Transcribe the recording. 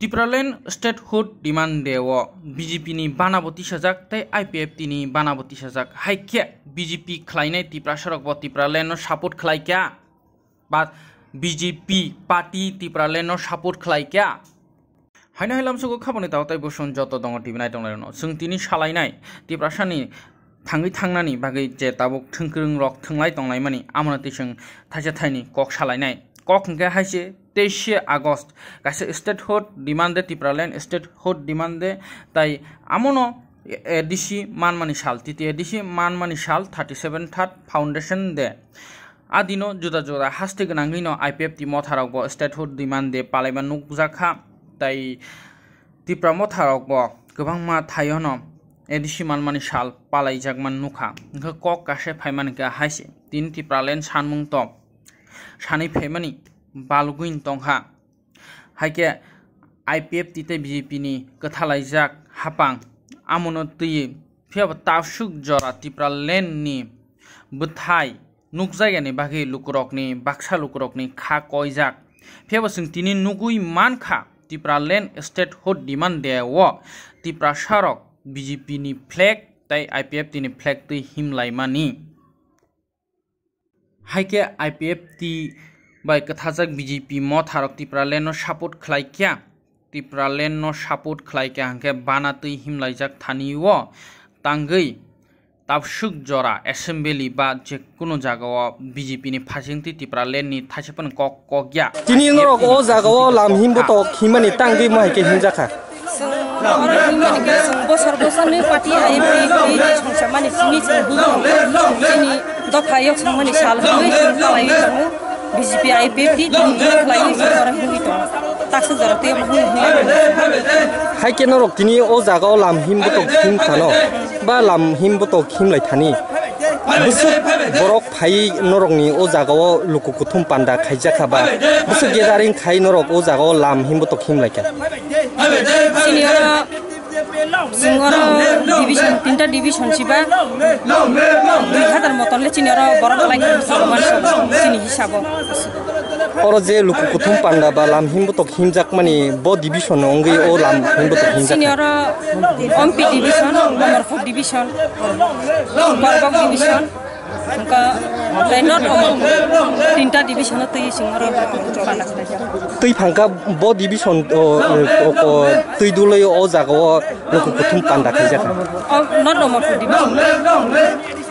ত্রিপুরালেন statehood demand BJP নি বানাবতি সাজাক তাই IPF তিনি বানাবতি সাজাক হাইকে বিজেপি খ্লাইনাই ত্রিপুরা সড়ক ব ত্রিপুরালেন সাপোর্ট খ্লাইকা বা বিজেপি পার্টি ত্রিপুরালেন সাপোর্ট খ্লাইকা হাইন হাইলাম সুগো খাবনি তাও তাই বসুন যত দং টিভি নাইটং লাইন সুং তিনি সালাই সালাইনাই ত্রিপুরাসানি থাঙ্গি থাংনানি বাগै যে তাবুক থংক্রং রক থংলাই দংলাই মানি আমনাতে जों थाइसे থাইনি কক সালাই নাই কক হাইছে তেইশে আগস্ট কাছে স্টেট হোড ডিমান্ডে টিপরালেন স্টেট হোড ডিমান্ডে তাই আমনও এডিসি মানমানি সাল তৃতীয় এডিসি মানমানি সাল থার্টি সেভেন থার্ড ফাউন্ডেশন দে আদিনো জুদা জুদা হাস্তি গোনাঙ্গিনো আইপিএফ টি মথারকব স্টেটহুড ডিমান্ডে পালাইবা নুকজাখা তাই টিপ্রা মথারকব गोबां मा थायोनो এডিসি মানমানি সাল পালাই জাগমান নুখা কক কাশে ফাইমানিকা হাইসে তিন টিপ্রালেন সানমুং তপ সানি ফেমানি बालुगुइन दंहा हाइके आईपीएफ तीते बीजेपीनि गोथालायजाक हापां आमनो तयि फियाब तासुक जरा तिप्रा लेननि बुथाय नुक जायगानि बागै लुकुरकनि बाक्सा लुकुरकनि खा कयजाक फियाब सोंथिनि नुगुइ मानखा तिप्रा लेन स्टेट हुड दे देव तिप्रा सारक बीजेपी नि फ्लेग তাই আই পি এফ তিনি ফ্লেগটি হিমলাইমানি হাইকে আই পি এফ টি বাই थाजक बीजेपी म थारक तिप्राले न सापोट खलाई क्या तिप्राले न सापोट खलाई क्या हंके बानातई हिमलाइजाक थानी व तांगई তাপসুক জরা এসেম্বলি বা যে কোনো জায়গাও বিজেপি নি ফাসিং তি তিপ্রালে নি থাসেপন কক ক গিয়া তিনি নরক ও জায়গাও লাম হিম তো হিমানি তাংদি মাইকে হিমজাখা বছর বছরনি মানে সাল বিজেপি আই পি এফ তাকসে জরতে হাই কেন রক ও জাগাও লাম হিম বতক হিম থানো বা লাম হিম বতক হিম লাই বরক ফাই নরকনি ও জাগাও লুকু কুথুম পান্ডা খাইজা খাবা বুসু গেদারিং খাই নরক ও জাগাও লাম হিম বতক হিম লাইকা সিংহর ডিভিশন তিনটা ডিভিশন সিবা দুই হাজার মতনলে চিনির বড় লাগে চিনি হিসাব অর যে লোক কুথুম পান্ডা বা লাম হিমবতক হিমজাক মানে ব ডিভিশন অঙ্গে ও লাম হিমবতক হিমজাক সিনিয়র অম্পি ডিভিশন অমরফুক ডিভিশন বরবক ডিভিশন তুই ফাংকা ব ডিভিশন তুই দুলৈ অ জাগ লোক প্ৰথম খাই যাব